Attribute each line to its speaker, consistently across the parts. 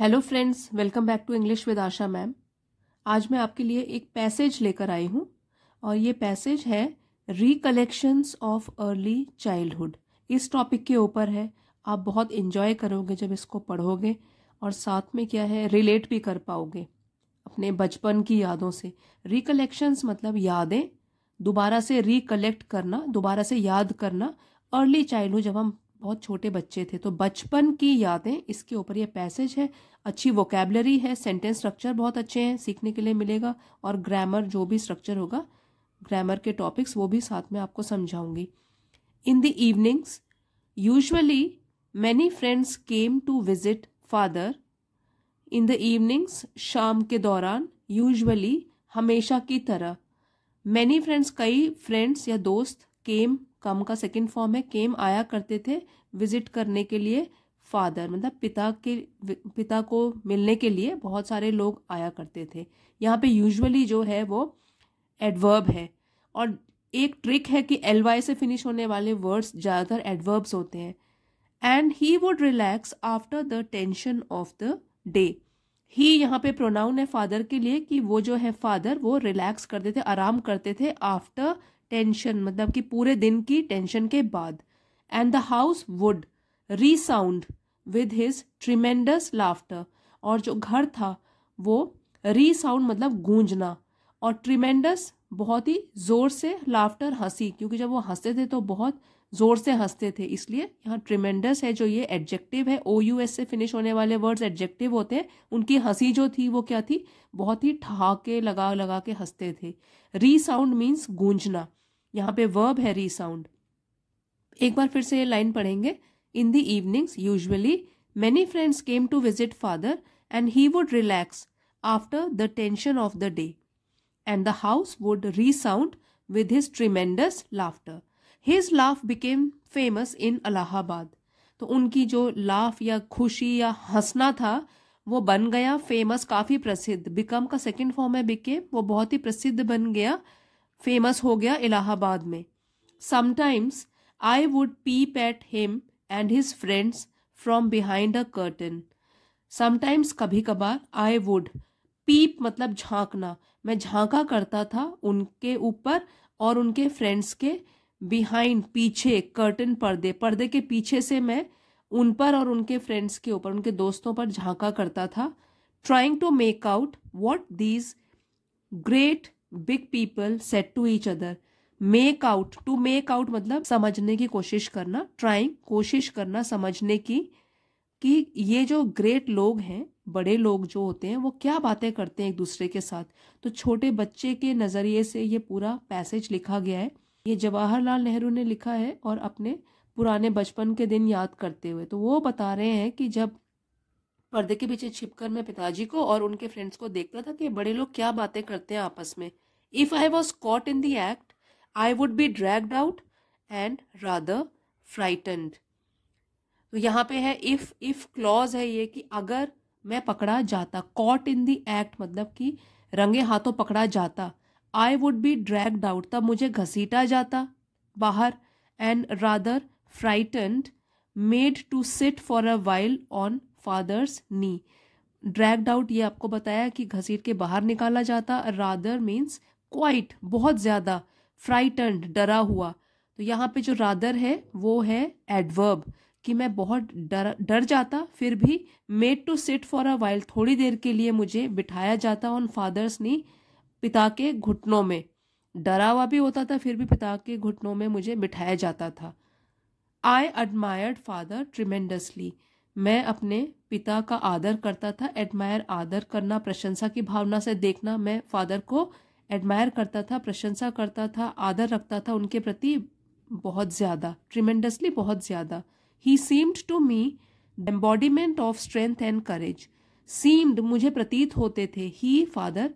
Speaker 1: hello friends welcome back to English with Asha ma'am आज मैं आपके लिए एक पैसेज लेकर आई हूँ और ये पैसेज है रिकलेक्शंस ऑफ अर्ली चाइल्डहुड इस टॉपिक के ऊपर है आप बहुत इन्जॉय करोगे जब इसको पढ़ोगे और साथ में क्या है रिलेट भी कर पाओगे अपने बचपन की यादों से रिकलेक्शंस मतलब यादें दोबारा से रिकलेक्ट करना दोबारा से याद करना अर्ली चाइल्डहुड जब हम बहुत छोटे बच्चे थे तो बचपन की यादें इसके ऊपर ये पैसेज है अच्छी वोकेबलरी है सेंटेंस स्ट्रक्चर बहुत अच्छे हैं सीखने के लिए मिलेगा और ग्रामर जो भी स्ट्रक्चर होगा ग्रामर के टॉपिक्स वो भी साथ में आपको समझाऊंगी in the evenings usually many friends came to visit father in the evenings शाम के दौरान यूजली हमेशा की तरह मैनी फ्रेंड्स कई फ्रेंड्स या दोस्त केम कम का सेकंड फॉर्म है केम आया करते थे विजिट करने के लिए फादर मतलब पिता के पिता को मिलने के लिए बहुत सारे लोग आया करते थे यहाँ पे यूजुअली जो है वो एडवर्ब है और एक ट्रिक है कि एल वाई से फिनिश होने वाले वर्ड्स ज़्यादातर एडवर्ब्स होते हैं and he would relax after the tension of the day he यहाँ पे प्रोनाउन है फादर के लिए कि वो जो है फादर वो रिलैक्स करते थे आराम करते थे आफ्टर टेंशन मतलब कि पूरे दिन की टेंशन के बाद and the house would resound with his tremendous laughter और जो घर था वो रीसाउंड मतलब गूंजना और ट्रिमेंडस बहुत ही जोर से लाफ्टर हंसी क्योंकि जब वो हंसते थे तो बहुत जोर से हंसते थे इसलिए यहाँ ट्रिमेंडस है जो ये एडजेक्टिव है ओ यू एस से फिनिश होने वाले वर्ड्स एडजेक्टिव होते हैं उनकी हंसी जो थी वो क्या थी बहुत ही ठहाके लगा लगा के हंसते थे री साउंड मीन्स गूंजना यहाँ पे वर्ब है री साउंड एक बार फिर से ये लाइन पढ़ेंगे in the evenings usually many friends came to visit father and he would relax after the tension of the day and the house would resound with his tremendous laughter his laugh became famous in Allahabad तो उनकी जो laugh या खुशी या हंसना था वो बन गया फेमस काफ़ी प्रसिद्ध बिकम का सेकेंड फॉर्म है बिकेम वो बहुत ही प्रसिद्ध बन गया फेमस हो गया इलाहाबाद में sometimes I would peep at him and his friends from behind a curtain sometimes कभी कभार आई वुड पीप मतलब झांकना मैं झांका करता था उनके ऊपर और उनके फ्रेंड्स के बिहाइंड पीछे कर्टन पर्दे पर्दे के पीछे से मैं उन पर और उनके फ्रेंड्स के ऊपर उनके दोस्तों पर झांका करता था trying to make out what these great big people said to each other make out to make out मतलब समझने की कोशिश करना ट्राइंग कोशिश करना समझने की कि ये जो ग्रेट लोग हैं बड़े लोग जो होते हैं वो क्या बातें करते हैं एक दूसरे के साथ तो छोटे बच्चे के नज़रिए से ये पूरा पैसेज लिखा गया है ये जवाहरलाल नेहरू ने लिखा है और अपने पुराने बचपन के दिन याद करते हुए तो वो बता रहे हैं कि जब पर्दे के पीछे छिपकर मैं पिताजी को और उनके फ्रेंड्स को देखता था कि बड़े लोग क्या बातें करते हैं आपस में if I was caught in the act I would be dragged out and rather frightened तो यहाँ पे है इफ इफ क्लॉज है ये कि अगर मैं पकड़ा जाता कॉट इन दी एक्ट मतलब कि रंगे हाथों पकड़ा जाता I would be dragged out तब मुझे घसीटा जाता बाहर and rather frightened made to sit for a while on father's knee dragged out ये आपको बताया कि घसीट के बाहर निकाला जाता रादर मीन्स क्वाइट बहुत ज़्यादा फ्राइटेंड डरा हुआ तो यहाँ पे जो रादर है वो है एडवर्ब कि मैं बहुत डर डर जाता फिर भी made to sit for a while थोड़ी देर के लिए मुझे बिठाया जाता ऑन फादर्स नी पिता के घुटनों में डरा हुआ भी होता था फिर भी पिता के घुटनों में मुझे बिठाया जाता था आई एडमायर्ड फादर ट्रिमेंडसली मैं अपने पिता का आदर करता था एडमायर आदर करना प्रशंसा की भावना से देखना मैं फादर को एडमायर करता था प्रशंसा करता था आदर रखता था उनके प्रति बहुत ज़्यादा ट्रिमेंडसली बहुत ज़्यादा ही seemed to me embodiment of strength and courage seemed मुझे प्रतीत होते थे ही फादर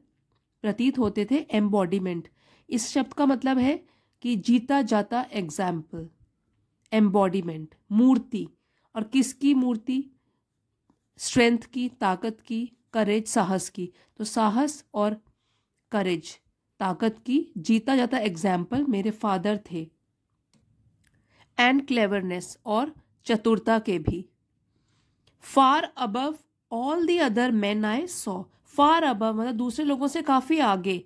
Speaker 1: प्रतीत होते थे एम्बॉडीमेंट इस शब्द का मतलब है कि जीता जाता एग्जाम्पल एम्बॉडीमेंट मूर्ति और किसकी मूर्ति स्ट्रेंथ की ताकत की करेज साहस की तो साहस और करेज ताकत की जीता जाता एग्जाम्पल मेरे फादर थे एंड क्लेवरनेस और चतुरता के भी far above all the other men I saw far अब मतलब दूसरे लोगों से काफ़ी आगे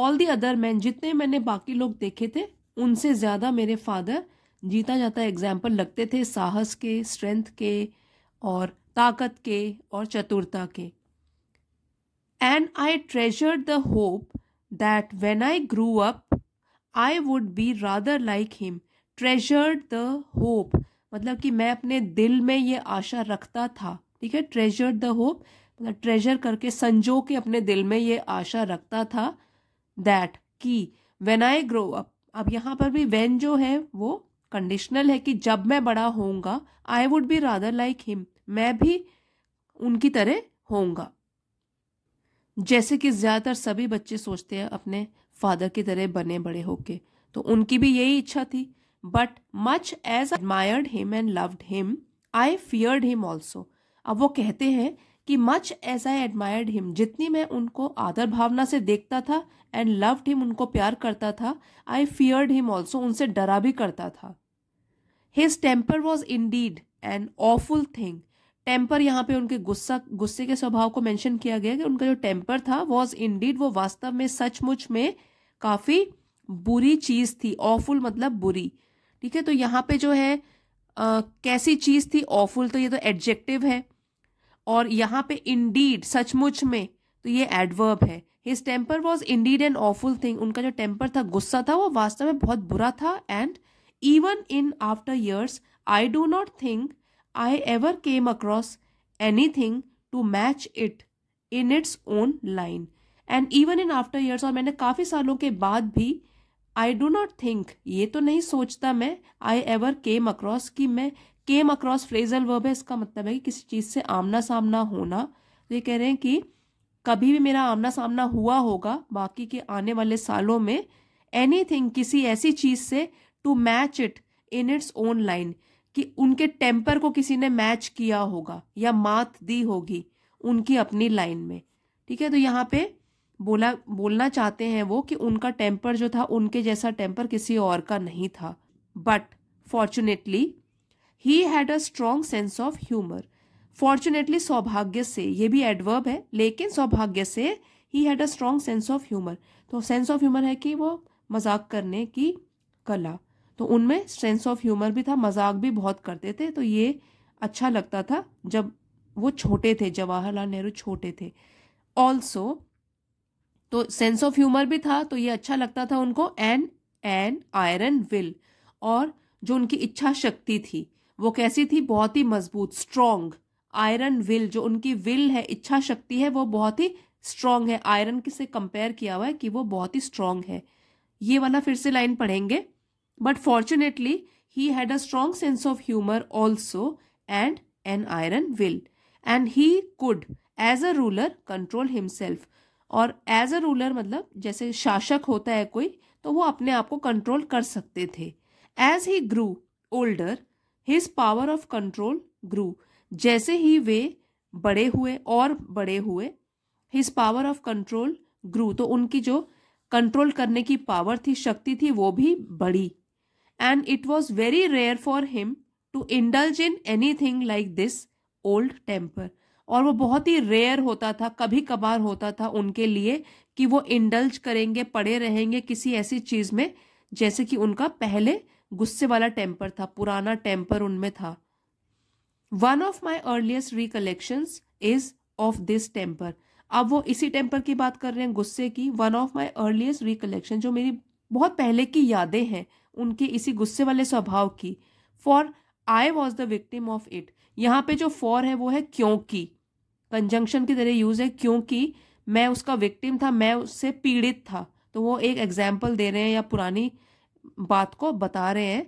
Speaker 1: ऑल दी अदर मैन जितने मैंने बाकी लोग देखे थे उनसे ज़्यादा मेरे फादर जीता जाता एग्जाम्पल लगते थे साहस के स्ट्रेंथ के और ताकत के और चतुरता के and I treasure the hope that when I grew up I would be rather like him treasured the hope मतलब कि मैं अपने दिल में ये आशा रखता था ठीक है ट्रेजर्ड द होप ट्रेजर मतलब करके संजो के अपने दिल में ये आशा रखता था दैट कि वेन आई ग्रो अप अब यहाँ पर भी वेन जो है वो कंडीशनल है कि जब मैं बड़ा होऊंगा I would be rather like him मैं भी उनकी तरह होऊंगा जैसे कि ज़्यादातर सभी बच्चे सोचते हैं अपने फादर की तरह बने बड़े होके तो उनकी भी यही इच्छा थी but much as admired him and loved him I feared him also अब वो कहते हैं कि much as I admired him जितनी मैं उनको आदर भावना से देखता था एंड लव्ड हिम उनको प्यार करता था आई फियर्ड हिम ऑल्सो उनसे डरा भी करता था his temper was indeed an awful thing temper यहाँ पे उनके गुस्सा गुस्से के स्वभाव को मैंशन किया गया कि उनका जो टेम्पर था वॉज इन डीड वो वास्तव में सचमुच में काफ़ी बुरी चीज़ थी ऑफुल मतलब बुरी ठीक है तो यहाँ पे जो है आ, कैसी चीज़ थी ऑफुल तो ये तो एडजेक्टिव है और यहाँ पे इंडीड सचमुच में तो ये एडवर्ब है his temper was indeed an awful thing उनका जो टेम्पर था गुस्सा था वो वास्तव में बहुत बुरा था and even in after years I do not think I ever came across anything to match it in its own line and even in after years और मैंने काफ़ी सालों के बाद भी आई डो नॉट थिंक ये तो नहीं सोचता मैं आई एवर केम अक्रॉस कि मैं केम अक्रॉस फ्रेजल वर्ब है इसका मतलब है कि किसी चीज़ से आमना सामना होना ये कह रहे हैं कि कभी भी मेरा आमना सामना हुआ होगा बाकी के आने वाले सालों में एनीथिंग किसी ऐसी चीज़ से to match it in its own line कि उनके टेम्पर को किसी ने मैच किया होगा या मात दी होगी उनकी अपनी लाइन में ठीक है तो यहाँ पे बोला बोलना चाहते हैं वो कि उनका टेम्पर जो था उनके जैसा टेम्पर किसी और का नहीं था but fortunately he had a strong sense of humour fortunately सौभाग्य से ये भी एडवर्ब है लेकिन सौभाग्य से he had a strong sense of humour तो सेंस ऑफ ह्यूमर है कि वो मजाक करने की कला तो उनमें सेंस ऑफ ह्यूमर भी था मजाक भी बहुत करते थे तो ये अच्छा लगता था जब वो छोटे थे जवाहरलाल नेहरू छोटे थे ऑल्सो तो सेंस ऑफ ह्यूमर भी था तो ये अच्छा लगता था उनको एन एन आयरन विल और जो उनकी इच्छा शक्ति थी वो कैसी थी बहुत ही मजबूत स्ट्रांग आयरन विल जो उनकी विल है इच्छा शक्ति है वो बहुत ही स्ट्रांग है आयरन से कंपेयर किया हुआ है कि वो बहुत ही स्ट्रांग है ये वाला फिर से लाइन पढ़ेंगे but fortunately he had a strong sense of humour also and an iron will and he could as a ruler control himself और एज अ रूलर मतलब जैसे शासक होता है कोई तो वो अपने आप को कंट्रोल कर सकते थे as he grew older his power of control grew जैसे ही वे बड़े हुए और बड़े हुए his power of control grew तो उनकी जो कंट्रोल करने की पावर थी शक्ति थी वो भी बड़ी and it was very rare for him to indulge in anything like this old temper और वो बहुत ही रेयर होता था कभी कभार होता था उनके लिए कि वो इंडल्ज करेंगे पड़े रहेंगे किसी ऐसी चीज में जैसे कि उनका पहले गुस्से वाला टेम्पर था पुराना टेम्पर उनमें था one of my earliest recollection is of this temper अब वो इसी टेम्पर की बात कर रहे हैं गुस्से की one of my earliest recollection जो मेरी बहुत पहले की यादें हैं उनके इसी गुस्से वाले स्वभाव की for I was the victim of it यहाँ पे जो फॉर है वो है क्योंकि कंजंक्शन की तरह यूज है क्योंकि मैं उसका विक्टिम था मैं उससे पीड़ित था तो वो एक एग्जाम्पल दे रहे हैं या पुरानी बात को बता रहे हैं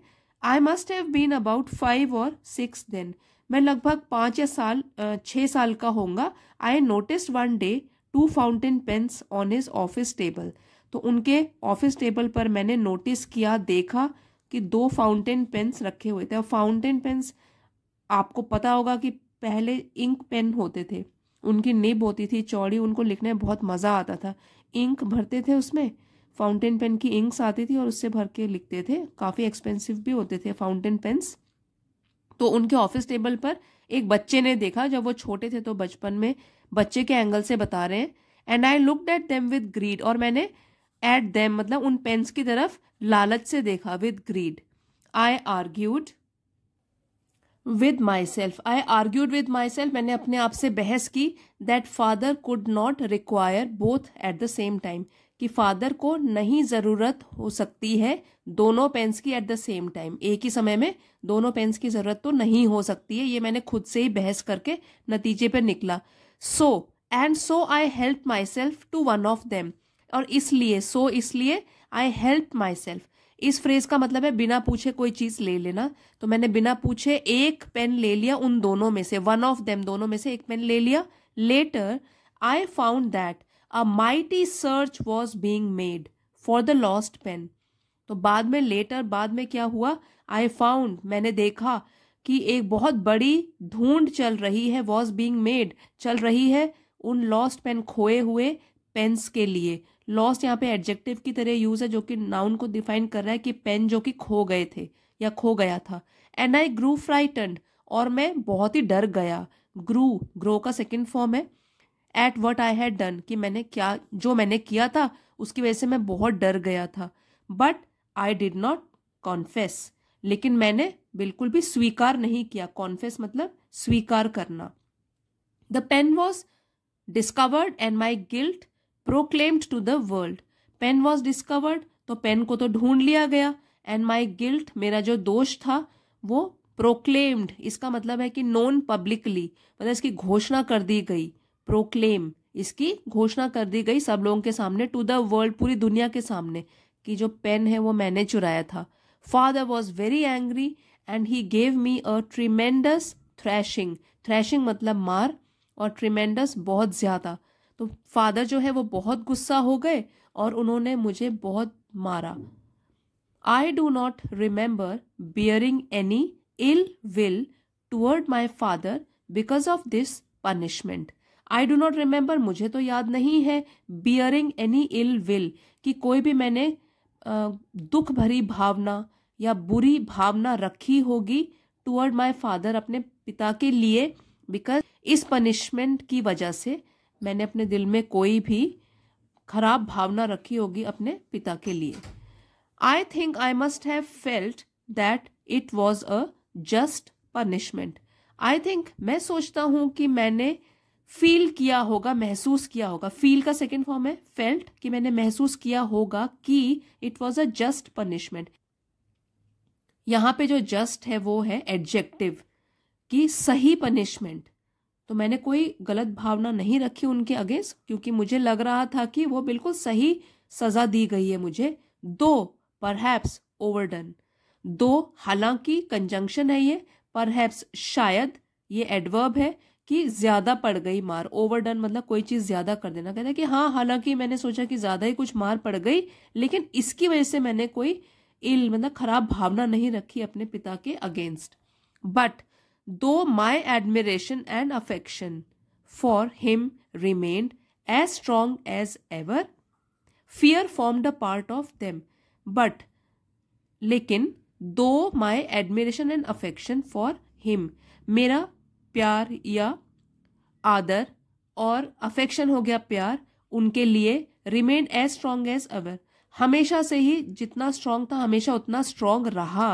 Speaker 1: I must have been about five और सिक्स देन मैं लगभग पाँच या साल छः साल का होऊंगा I notice one day two fountain pens on his office table तो उनके ऑफिस टेबल पर मैंने नोटिस किया देखा कि दो फाउंटेन पेन्स रखे हुए थे और फाउंटेन पेन्स आपको पता होगा कि पहले इंक पेन होते थे उनकी निब होती थी चौड़ी उनको लिखने में बहुत मज़ा आता था इंक भरते थे उसमें फाउंटेन पेन की इंक्स आती थी और उससे भर के लिखते थे काफ़ी एक्सपेंसिव भी होते थे फाउंटेन पेन्स तो उनके ऑफिस टेबल पर एक बच्चे ने देखा जब वो छोटे थे तो बचपन में बच्चे के एंगल से बता रहे हैं and I looked at them with greed और मैंने एट देम मतलब उन पेन्स की तरफ लालच से देखा with greed I argued with myself I argued with myself मैंने अपने आप से बहस की that father could not require both at the same time कि फादर को नहीं ज़रूरत हो सकती है दोनों पेन्स की एट द सेम टाइम एक ही समय में दोनों पेन्स की ज़रूरत तो नहीं हो सकती है ये मैंने खुद से ही बहस करके नतीजे पर निकला so and so I help myself to one of them और इसलिए सो so इसलिए आई हेल्प माई सेल्फ इस फ्रेज का मतलब है बिना पूछे कोई चीज ले लेना तो मैंने बिना पूछे एक पेन ले लिया उन दोनों में से वन ऑफ देम दोनों में से एक पेन ले लिया later I found that a mighty search was being made for the lost pen तो बाद में लेटर बाद में क्या हुआ आई फाउंड मैंने देखा कि एक बहुत बड़ी ढूंढ चल रही है वॉज बींग मेड चल रही है उन लॉस्ट पेन खोए हुए पेन्स के लिए लॉस्ट यहाँ पे एडजेक्टिव की तरह यूज है जो कि नाउन को डिफाइन कर रहा है कि पेन जो कि खो गए थे या खो गया था एंड आई ग्रू फ्राइटन और मैं बहुत ही डर गया ग्रू ग्रो का सेकेंड फॉर्म है at what I had done कि मैंने क्या जो मैंने किया था उसकी वजह से मैं बहुत डर गया था but I did not confess लेकिन मैंने बिल्कुल भी स्वीकार नहीं किया कॉन्फेस मतलब स्वीकार करना the pen was discovered and my guilt proclaimed to the world pen was discovered तो पेन को तो ढूंढ लिया गया एंड माई गिल्ट मेरा जो दोष था वो प्रोक्लेम्ड इसका मतलब है कि नॉन पब्लिकली मतलब इसकी घोषणा कर दी गई प्रोक्लेम इसकी घोषणा कर दी गई सब लोगों के सामने टू द वर्ल्ड पूरी दुनिया के सामने कि जो पेन है वो मैंने चुराया था father was very angry and he gave me a tremendous thrashing thrashing मतलब मार और ट्रीमेंडस बहुत ज़्यादा तो फादर जो है वो बहुत गुस्सा हो गए और उन्होंने मुझे बहुत मारा I do not remember bearing any ill will toward my father because of this punishment I do not remember मुझे तो याद नहीं है बियरिंग एनी इल विल कि कोई भी मैंने दुख भरी भावना या बुरी भावना रखी होगी टुवर्ड माई फादर अपने पिता के लिए बिकॉज इस पनिशमेंट की वजह से मैंने अपने दिल में कोई भी खराब भावना रखी होगी अपने पिता के लिए I think I must have felt that it was a just punishment I think मैं सोचता हूँ कि मैंने फील किया होगा महसूस किया होगा फील का सेकेंड फॉर्म है फेल्ट कि मैंने महसूस किया होगा कि it was a just punishment यहां पे जो जस्ट है वो है एडजेक्टिव कि सही पनिशमेंट तो मैंने कोई गलत भावना नहीं रखी उनके अगेंस्ट क्योंकि मुझे लग रहा था कि वो बिल्कुल सही सजा दी गई है मुझे दो परहैप्स ओवरडन दो हालांकि कंजंक्शन है ये परहैप्स शायद ये एडवर्ब है कि ज्यादा पड़ गई मार ओवरडन मतलब कोई चीज ज्यादा कर देना कहता है कि हाँ हालांकि मैंने सोचा कि ज्यादा ही कुछ मार पड़ गई लेकिन इसकी वजह से मैंने कोई इल मतलब खराब भावना नहीं रखी अपने पिता के against but though my admiration and affection for him remained as strong as ever fear form the part of them but लेकिन though my admiration and affection for him मेरा प्यार या आदर और अफेक्शन हो गया प्यार उनके लिए remain as strong as ever हमेशा से ही जितना स्ट्रांग था हमेशा उतना स्ट्रांग रहा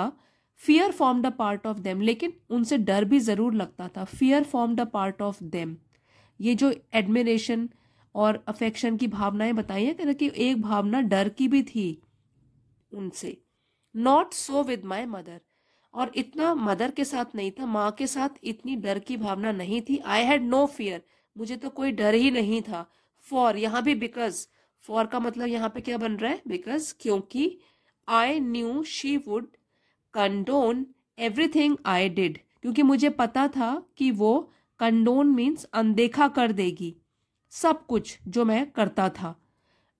Speaker 1: fear form the part of them लेकिन उनसे डर भी ज़रूर लगता था fear form the part of them ये जो एडमिनेशन और अफेक्शन की भावनाएं बताई हैं कहना कि एक भावना डर की भी थी उनसे not so with my mother और इतना मदर के साथ नहीं था माँ के साथ इतनी डर की भावना नहीं थी आई हैड नो फियर मुझे तो कोई डर ही नहीं था फॉर यहाँ भी बिकॉज फॉर का मतलब यहाँ पे क्या बन रहा है बिकॉज क्योंकि I knew she would condone everything I did क्योंकि मुझे पता था कि वो कंडोन मीन्स अनदेखा कर देगी सब कुछ जो मैं करता था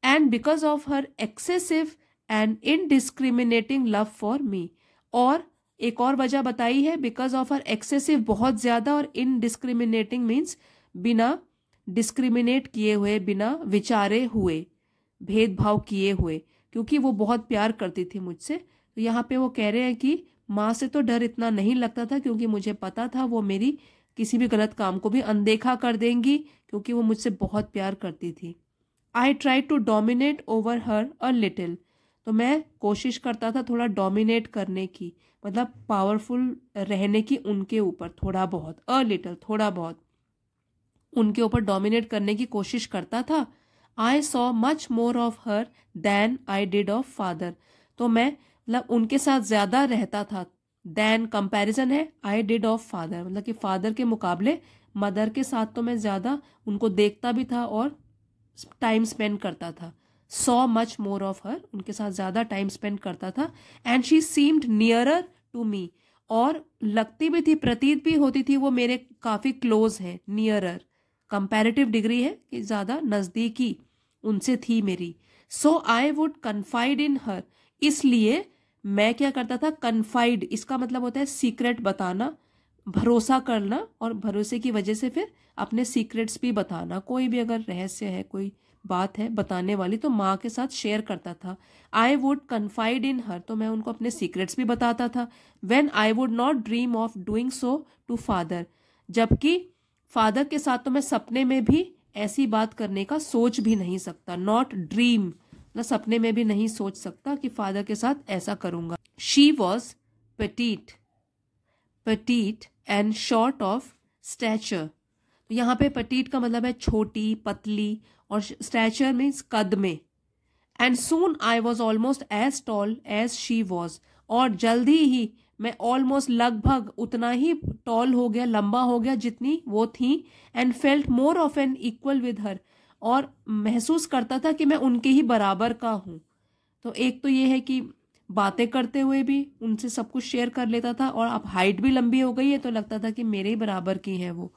Speaker 1: and because of her excessive and indiscriminating love for me और एक और वजह बताई है बिकॉज ऑफ हर एक्सेसिव बहुत ज़्यादा और इनडिस्क्रिमिनेटिंग मीन्स बिना डिस्क्रिमिनेट किए हुए बिना विचारे हुए भेदभाव किए हुए क्योंकि वो बहुत प्यार करती थी मुझसे तो यहाँ पे वो कह रहे हैं कि माँ से तो डर इतना नहीं लगता था क्योंकि मुझे पता था वो मेरी किसी भी गलत काम को भी अनदेखा कर देंगी क्योंकि वो मुझसे बहुत प्यार करती थी I try to dominate over her a little तो मैं कोशिश करता था थोड़ा डोमिनेट करने की मतलब पावरफुल रहने की उनके ऊपर थोड़ा बहुत अ लिटल थोड़ा बहुत उनके ऊपर डोमिनेट करने की कोशिश करता था I saw much more of her than I did of father तो मैं मतलब उनके साथ ज्यादा रहता था दैन कंपेरिजन है आई डिड ऑफ फादर मतलब कि फादर के मुकाबले मदर के साथ तो मैं ज्यादा उनको देखता भी था और टाइम स्पेंड करता था saw much more of her उनके साथ ज़्यादा टाइम स्पेंड करता था and she seemed nearer to me और लगती भी थी प्रतीत भी होती थी वो मेरे काफ़ी क्लोज हैं नियरर कंपेरेटिव डिग्री है कि ज़्यादा नज़दीकी उनसे थी मेरी सो आई वुड कन्फाइड इन हर इसलिए मैं क्या करता था कन्फाइड इसका मतलब होता है सीक्रेट बताना भरोसा करना और भरोसे की वजह से फिर अपने सीक्रेट्स भी बताना कोई भी अगर रहस्य है कोई बात है बताने वाली तो माँ के साथ शेयर करता था आई वुड कन्फाइड इन हर तो मैं उनको अपने सीक्रेट्स भी बताता था when I would not dream of doing so to father जबकि फादर के साथ तो मैं सपने में भी ऐसी बात करने का सोच भी नहीं सकता नॉट ड्रीम मतलब सपने में भी नहीं सोच सकता कि फादर के साथ ऐसा करूंगा she was petite petite and short of stature यहाँ पे पटीट का मतलब है छोटी पतली और स्टैचर में कद में and soon I was almost as tall as she was और जल्दी ही मैं ऑलमोस्ट लगभग उतना ही टॉल हो गया लंबा हो गया जितनी वो थी and felt more of an equal with her और महसूस करता था कि मैं उनके ही बराबर का हूँ तो एक तो ये है कि बातें करते हुए भी उनसे सब कुछ शेयर कर लेता था और अब हाइट भी लंबी हो गई है तो लगता था कि मेरे ही बराबर की हैं वो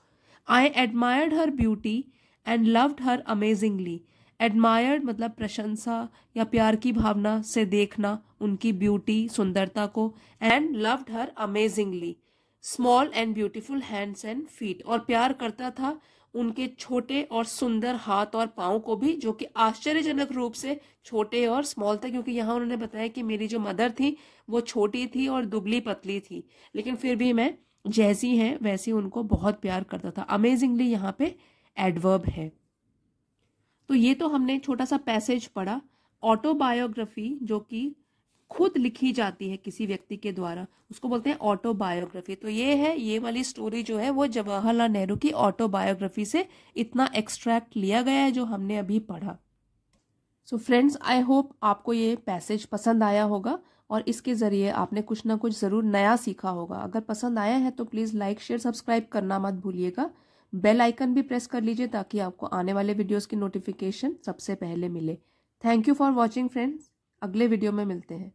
Speaker 1: I admired her beauty and loved her amazingly admired मतलब प्रशंसा या प्यार की भावना से देखना उनकी ब्यूटी सुंदरता को and loved her amazingly small and beautiful hands and feet और प्यार करता था उनके छोटे और सुंदर हाथ और पाँव को भी जो कि आश्चर्यजनक रूप से छोटे और स्मॉल था क्योंकि यहाँ उन्होंने बताया कि मेरी जो मदर थी वो छोटी थी और दुबली पतली थी लेकिन फिर भी मैं जैसी हैं वैसे उनको बहुत प्यार करता था अमेजिंगली यहाँ पे एडवर्ब है तो ये तो हमने छोटा सा पैसेज पढ़ा ऑटोबायोग्राफी जो कि खुद लिखी जाती है किसी व्यक्ति के द्वारा उसको बोलते हैं ऑटोबायोग्राफी तो ये है ये वाली स्टोरी जो है वो जवाहरलाल नेहरू की ऑटोबायोग्राफी से इतना एक्सट्रैक्ट लिया गया है जो हमने अभी पढ़ा सो फ्रेंड्स आई होप आपको ये पैसेज पसंद आया होगा और इसके ज़रिए आपने कुछ ना कुछ ज़रूर नया सीखा होगा अगर पसंद आया है तो प्लीज़ लाइक शेयर सब्सक्राइब करना मत भूलिएगा बेल आइकन भी प्रेस कर लीजिए ताकि आपको आने वाले वीडियोस की नोटिफिकेशन सबसे पहले मिले thank you for watching friends अगले वीडियो में मिलते हैं